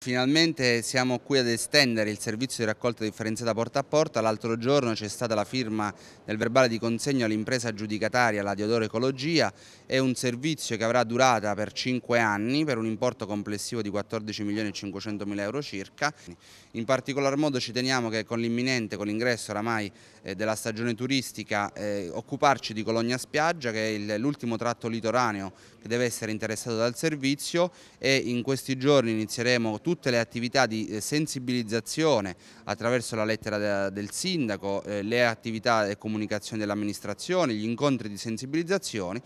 Finalmente siamo qui ad estendere il servizio di raccolta differenziata porta a porta. L'altro giorno c'è stata la firma del verbale di consegno all'impresa giudicataria, la Diodoro Ecologia. È un servizio che avrà durata per 5 anni per un importo complessivo di 14.500.000 euro circa. In particolar modo ci teniamo che con l'imminente, con l'ingresso oramai eh, della stagione turistica, eh, occuparci di Cologna Spiaggia che è l'ultimo tratto litoraneo che deve essere interessato dal servizio e in questi giorni inizieremo tutte le attività di eh, sensibilizzazione attraverso la lettera del sindaco, eh, le attività e comunicazione dell'amministrazione, gli incontri di sensibilizzazione,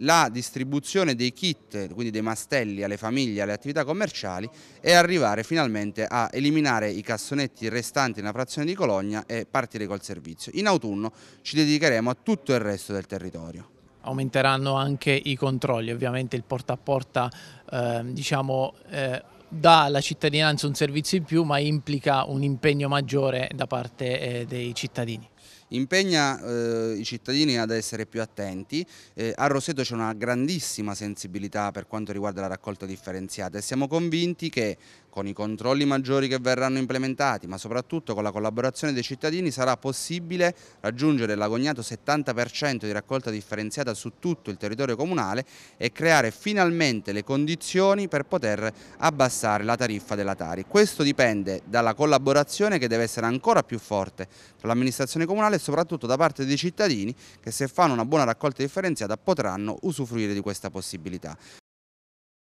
la distribuzione dei kit, quindi dei mastelli alle famiglie, alle attività commerciali e arrivare finalmente a eliminare i cassonetti restanti nella frazione di Cologna e partire col servizio. In autunno ci dedicheremo a tutto il resto del territorio aumenteranno anche i controlli, ovviamente il porta a porta eh, diciamo, eh, dà alla cittadinanza un servizio in più ma implica un impegno maggiore da parte eh, dei cittadini impegna eh, i cittadini ad essere più attenti, eh, a Roseto c'è una grandissima sensibilità per quanto riguarda la raccolta differenziata e siamo convinti che con i controlli maggiori che verranno implementati, ma soprattutto con la collaborazione dei cittadini, sarà possibile raggiungere l'agognato 70% di raccolta differenziata su tutto il territorio comunale e creare finalmente le condizioni per poter abbassare la tariffa della Tari. Questo dipende dalla collaborazione che deve essere ancora più forte tra l'amministrazione comunale e soprattutto da parte dei cittadini che se fanno una buona raccolta differenziata potranno usufruire di questa possibilità.